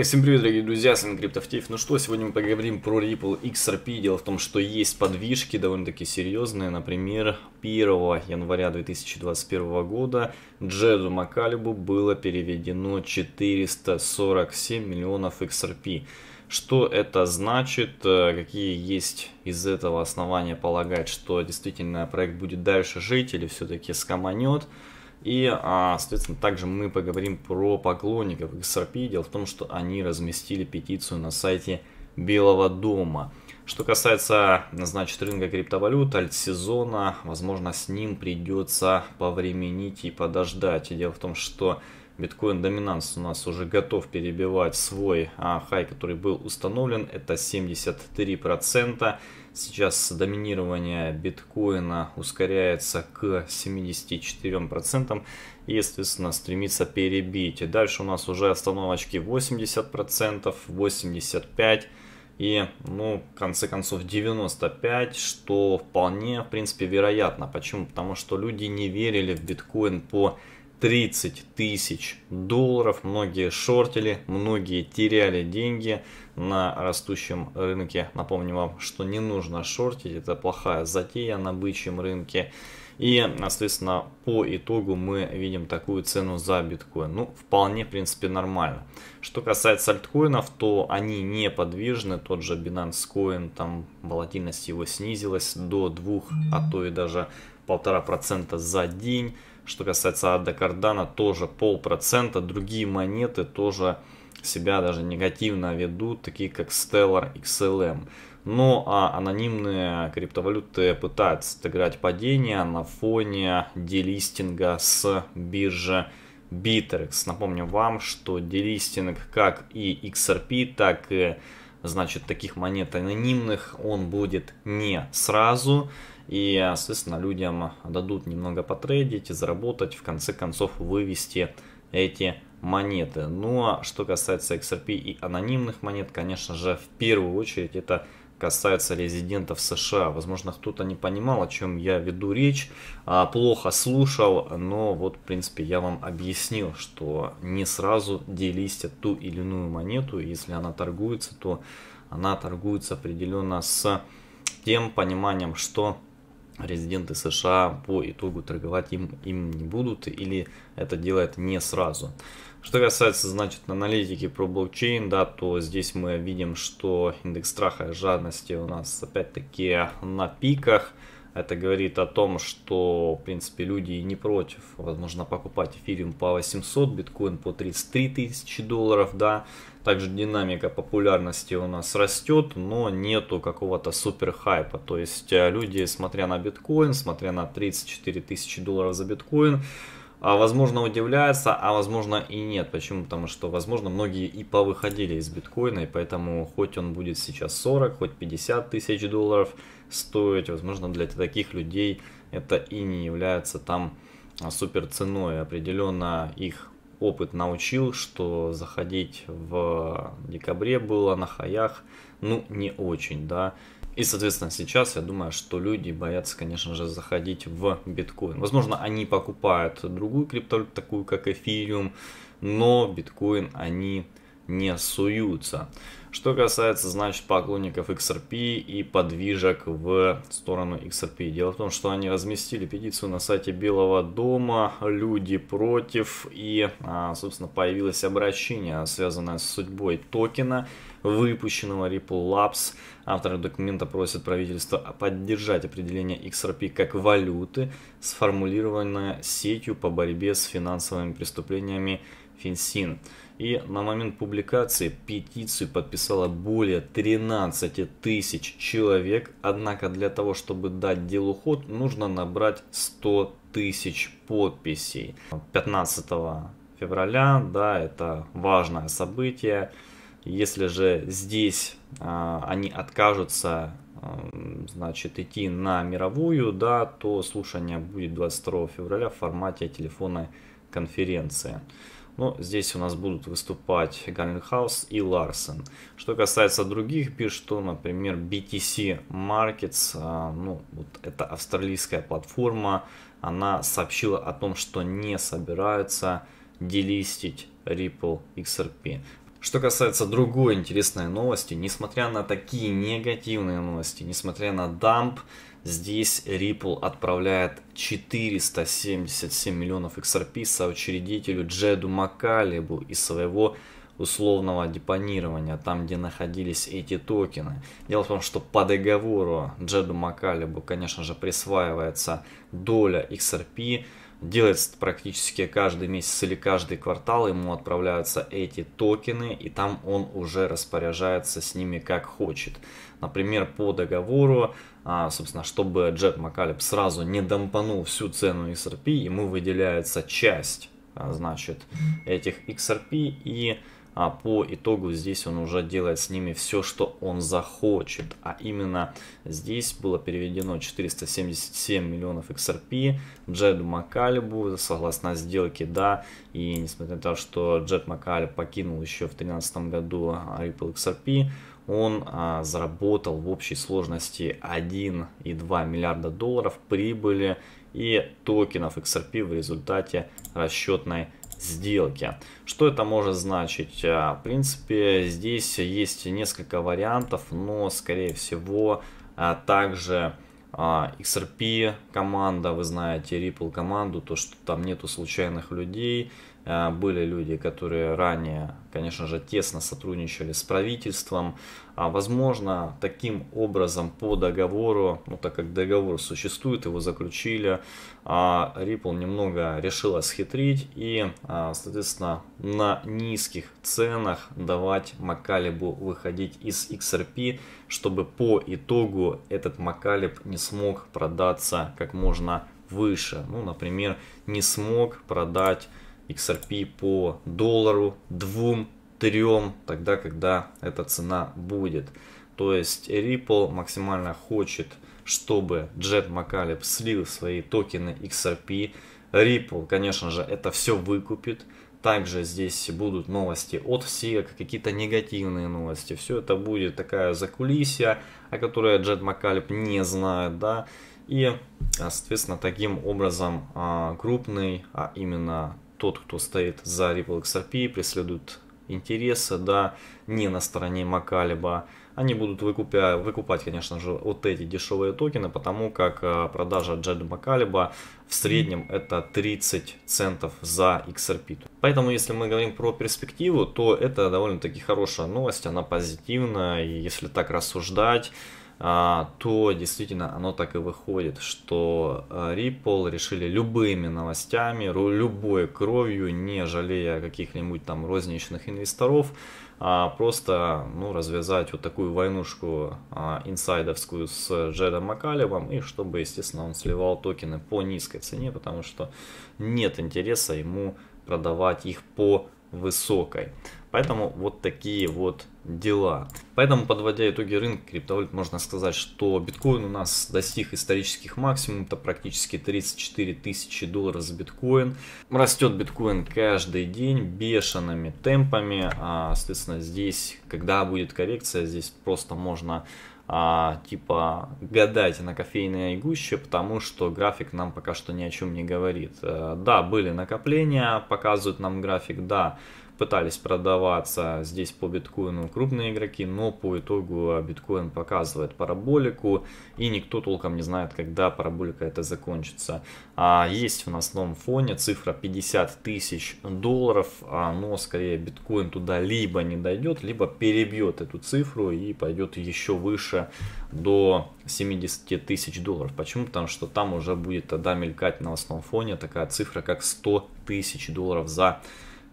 Итак, всем привет, дорогие друзья, с вами Криптовтиф. Ну что, сегодня мы поговорим про Ripple XRP. Дело в том, что есть подвижки довольно-таки серьезные. Например, 1 января 2021 года Джеду Макалибу было переведено 447 миллионов XRP. Что это значит, э, какие есть из этого основания полагать, что действительно проект будет дальше жить или все-таки скоманет. И, а, соответственно, также мы поговорим про поклонников XRP. Дело в том, что они разместили петицию на сайте Белого дома. Что касается, значит, рынка криптовалют, альтсезона, возможно, с ним придется повременить и подождать. Дело в том, что Биткоин доминанс у нас уже готов перебивать свой а, хай, который был установлен. Это 73%. Сейчас доминирование биткоина ускоряется к 74% и, естественно, стремится перебить. И дальше у нас уже остановочки 80%, 85% и, ну, в конце концов, 95, что вполне, в принципе, вероятно. Почему? Потому что люди не верили в биткоин по 30 тысяч долларов. Многие шортили, многие теряли деньги на растущем рынке. Напомню вам, что не нужно шортить, это плохая затея на бычьем рынке. И, соответственно, по итогу мы видим такую цену за биткоин. Ну, вполне, в принципе, нормально. Что касается альткоинов, то они не подвижны. Тот же Binance Coin, там волатильность его снизилась до 2, а то и даже 1,5% за день. Что касается Адда Кардана, тоже полпроцента. Другие монеты тоже себя даже негативно ведут, такие как Stellar, XLM. Эм. Но а, анонимные криптовалюты пытаются отыграть падение на фоне делистинга с биржи Bittrex. Напомню вам, что делистинг как и XRP, так и значит таких монет анонимных он будет не сразу. И, соответственно, людям дадут немного потрейдить, заработать, в конце концов вывести эти монеты. Но ну, а что касается XRP и анонимных монет, конечно же, в первую очередь это касается резидентов США. Возможно, кто-то не понимал, о чем я веду речь, а, плохо слушал, но вот, в принципе, я вам объяснил, что не сразу делистят ту или иную монету, если она торгуется, то она торгуется определенно с тем пониманием, что резиденты США по итогу торговать им, им не будут или это делает не сразу. Что касается, значит, аналитики про блокчейн, да, то здесь мы видим, что индекс страха и жадности у нас опять-таки на пиках. Это говорит о том, что, в принципе, люди не против. Возможно, покупать эфириум по 800, биткоин по 33 тысячи долларов, да. Также динамика популярности у нас растет, но нету какого-то супер хайпа. То есть э, люди, смотря на биткоин, смотря на 34 тысячи долларов за биткоин, а возможно удивляются, а возможно и нет. Почему? Потому что, возможно, многие и повыходили из биткоина, и поэтому хоть он будет сейчас 40, хоть 50 тысяч долларов – стоить. Возможно, для таких людей это и не является там а, супер ценой. Определенно их опыт научил, что заходить в декабре было на хаях, ну, не очень, да. И, соответственно, сейчас я думаю, что люди боятся, конечно же, заходить в биткоин. Возможно, они покупают другую криптовалюту, такую как эфириум, но биткоин они не суются. Что касается, значит, поклонников XRP и подвижек в сторону XRP. Дело в том, что они разместили петицию на сайте Белого дома «Люди против» и, а, собственно, появилось обращение, связанное с судьбой токена, выпущенного Ripple Labs. Авторы документа просят правительство поддержать определение XRP как валюты, сформулированное сетью по борьбе с финансовыми преступлениями FinCEN. И на момент публикации петицию подписало более 13 тысяч человек. Однако для того, чтобы дать делу ход, нужно набрать 100 тысяч подписей. 15 февраля, да, это важное событие. Если же здесь а, они откажутся, а, значит, идти на мировую, да, то слушание будет 22 февраля в формате телефонной конференции. Но ну, здесь у нас будут выступать Ганненхаус и Ларсен. Что касается других бирж, то, например, BTC Markets, а, ну, вот это австралийская платформа, она сообщила о том, что не собираются делистить Ripple XRP. Что касается другой интересной новости, несмотря на такие негативные новости, несмотря на дамп, Здесь Ripple отправляет 477 миллионов XRP соучредителю Джеду Макалибу из своего условного депонирования, там, где находились эти токены. Дело в том, что по договору Джеду Макалибу, конечно же, присваивается доля XRP, делается практически каждый месяц или каждый квартал, ему отправляются эти токены, и там он уже распоряжается с ними как хочет. Например, по договору а, собственно, чтобы Джет Макалеб сразу не дампанул всю цену XRP, ему выделяется часть, а, значит, этих XRP, и а, по итогу здесь он уже делает с ними все, что он захочет. А именно здесь было переведено 477 миллионов XRP Джеду Макалебу, согласно сделке, да, и несмотря на то, что Джед Макалеб покинул еще в 2013 году Ripple XRP, он а, заработал в общей сложности 1,2 миллиарда долларов прибыли и токенов XRP в результате расчетной сделки. Что это может значить? А, в принципе, здесь есть несколько вариантов, но, скорее всего, а, также а, XRP команда, вы знаете, Ripple команду, то, что там нету случайных людей, а, были люди, которые ранее, конечно же, тесно сотрудничали с правительством. А возможно, таким образом по договору, ну так как договор существует, его заключили, а Ripple немного решила схитрить и, а, соответственно, на низких ценах давать Макалибу выходить из XRP, чтобы по итогу этот Макалиб не смог продаться как можно выше. Ну, например, не смог продать XRP по доллару, двум, трем, тогда, когда эта цена будет. То есть Ripple максимально хочет, чтобы Джет Макалеб слил свои токены XRP. Ripple, конечно же, это все выкупит. Также здесь будут новости от SEC, какие-то негативные новости. Все это будет такая закулисья, о которой Джет Макалеб не знает, да. И, соответственно, таким образом а, крупный, а именно тот, кто стоит за Ripple XRP, преследует интересы, да, не на стороне Макалиба. Они будут выкупя, выкупать, конечно же, вот эти дешевые токены, потому как э, продажа Джеда Макалиба в среднем это 30 центов за XRP. Поэтому, если мы говорим про перспективу, то это довольно-таки хорошая новость, она позитивная, и если так рассуждать, а, то действительно оно так и выходит, что э, Ripple решили любыми новостями, любой кровью, не жалея каких-нибудь там розничных инвесторов, а, просто ну, развязать вот такую войнушку а, инсайдовскую с Джедом Макалевым, и чтобы, естественно, он сливал токены по низкой цене, потому что нет интереса ему продавать их по высокой. Поэтому вот такие вот дела. Поэтому, подводя итоги рынка криптовалют, можно сказать, что биткоин у нас достиг исторических максимумов, это практически 34 тысячи долларов за биткоин. Растет биткоин каждый день бешеными темпами, а, соответственно, здесь, когда будет коррекция, здесь просто можно а, типа гадать на кофейное гуще, потому что график нам пока что ни о чем не говорит. Э, да, были накопления, показывают нам график, да, пытались продаваться здесь по биткоину крупные игроки, но по итогу биткоин показывает параболику, и никто толком не знает, когда параболика это закончится. А есть в основном фоне цифра 50 тысяч долларов, а, но скорее биткоин туда либо не дойдет, либо перебьет эту цифру и пойдет еще выше до 70 тысяч долларов. Почему? Потому что там уже будет тогда э, мелькать на основном фоне такая цифра, как 100 тысяч долларов за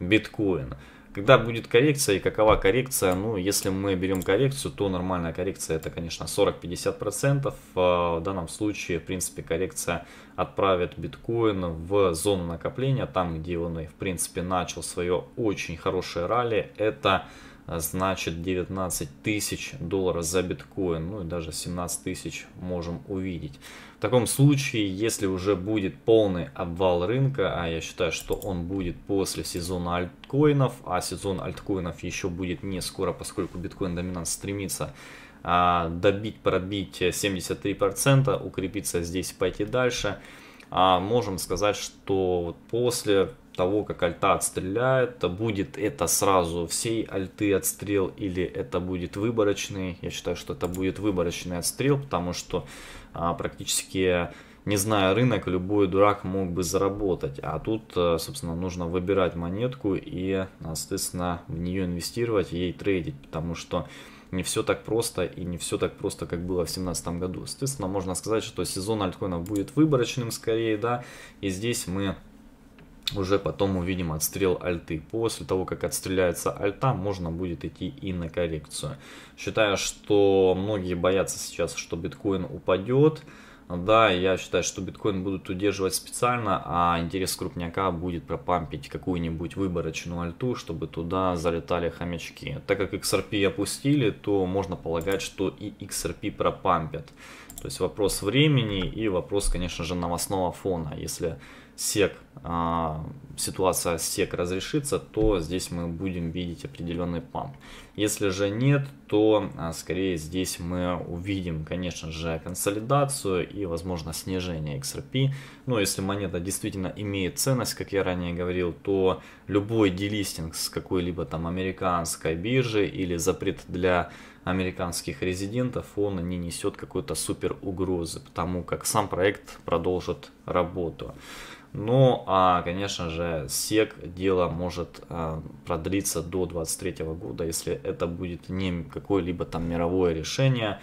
биткоин. Когда будет коррекция и какова коррекция? Ну, если мы берем коррекцию, то нормальная коррекция это, конечно, 40-50%. А, в данном случае, в принципе, коррекция отправит биткоин в зону накопления, там, где он, и в принципе, начал свое очень хорошее ралли. Это значит 19 тысяч долларов за биткоин, ну и даже 17 тысяч можем увидеть. В таком случае, если уже будет полный обвал рынка, а я считаю, что он будет после сезона альткоинов, а сезон альткоинов еще будет не скоро, поскольку биткоин доминант стремится а, добить, пробить 73%, укрепиться здесь пойти дальше, а можем сказать, что после того, как альта отстреляет, будет это сразу всей альты отстрел или это будет выборочный. Я считаю, что это будет выборочный отстрел, потому что а, практически не зная рынок, любой дурак мог бы заработать. А тут, э, собственно, нужно выбирать монетку и, соответственно, в нее инвестировать, ей трейдить, потому что не все так просто и не все так просто, как было в 2017 году. Соответственно, можно сказать, что сезон альткоинов будет выборочным скорее, да, и здесь мы уже потом увидим отстрел альты. После того, как отстреляется альта, можно будет идти и на коррекцию. Считаю, что многие боятся сейчас, что биткоин упадет. Да, я считаю, что биткоин будут удерживать специально, а интерес крупняка будет пропампить какую-нибудь выборочную альту, чтобы туда залетали хомячки. Так как XRP опустили, то можно полагать, что и XRP пропампят. То есть вопрос времени и вопрос, конечно же, новостного фона. Если сек, а, ситуация с сек разрешится, то здесь мы будем видеть определенный памп. Если же нет, то а, скорее здесь мы увидим, конечно же, консолидацию и, возможно, снижение XRP. Но если монета действительно имеет ценность, как я ранее говорил, то любой делистинг с какой-либо там американской биржи или запрет для американских резидентов, он не несет какой-то супер угрозы, потому как сам проект продолжит работу. Ну, а, конечно же, СЕК дело может а, продлиться до 2023 года, если это будет не какое-либо там мировое решение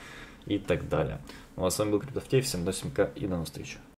и так далее. Ну, а с вами был Криптофтей, всем до симка и до новых встреч.